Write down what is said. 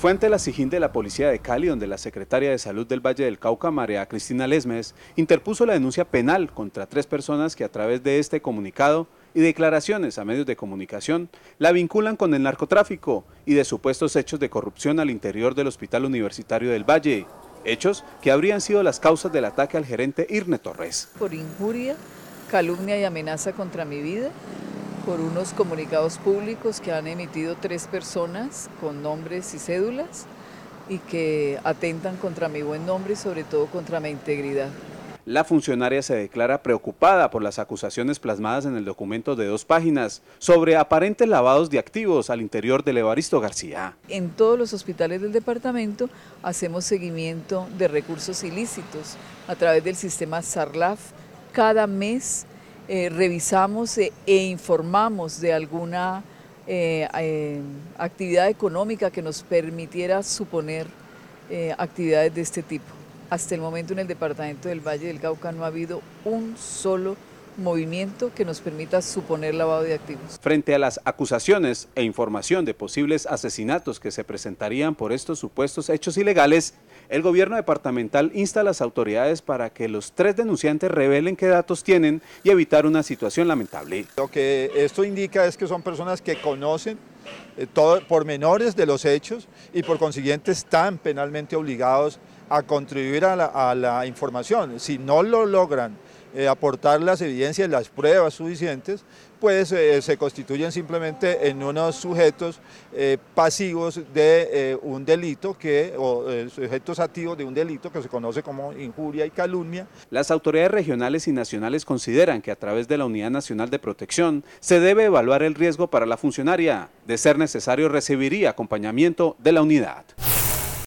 Fue ante la SIGIN de la Policía de Cali donde la secretaria de Salud del Valle del Cauca, María Cristina Lesmes, interpuso la denuncia penal contra tres personas que a través de este comunicado y declaraciones a medios de comunicación la vinculan con el narcotráfico y de supuestos hechos de corrupción al interior del Hospital Universitario del Valle, hechos que habrían sido las causas del ataque al gerente Irne Torres. Por injuria, calumnia y amenaza contra mi vida, por unos comunicados públicos que han emitido tres personas con nombres y cédulas y que atentan contra mi buen nombre y sobre todo contra mi integridad. La funcionaria se declara preocupada por las acusaciones plasmadas en el documento de dos páginas sobre aparentes lavados de activos al interior del Evaristo García. En todos los hospitales del departamento hacemos seguimiento de recursos ilícitos a través del sistema SARLAF. Cada mes eh, revisamos eh, e informamos de alguna eh, actividad económica que nos permitiera suponer actividades de este tipo. Hasta el momento en el departamento del Valle del Cauca no ha habido un solo movimiento que nos permita suponer lavado de activos. Frente a las acusaciones e información de posibles asesinatos que se presentarían por estos supuestos hechos ilegales, el gobierno departamental insta a las autoridades para que los tres denunciantes revelen qué datos tienen y evitar una situación lamentable. Lo que esto indica es que son personas que conocen eh, por menores de los hechos y por consiguiente están penalmente obligados a contribuir a la, información. Si no lo logran eh, aportar las evidencias, las pruebas suficientes, pues eh, se constituyen simplemente en unos sujetos eh, pasivos de un delito que, o sujetos activos de un delito que se conoce como injuria y calumnia. Las autoridades regionales y nacionales consideran que a través de la Unidad Nacional de Protección se debe evaluar el riesgo para la funcionaria. De ser necesario recibiría acompañamiento de la unidad.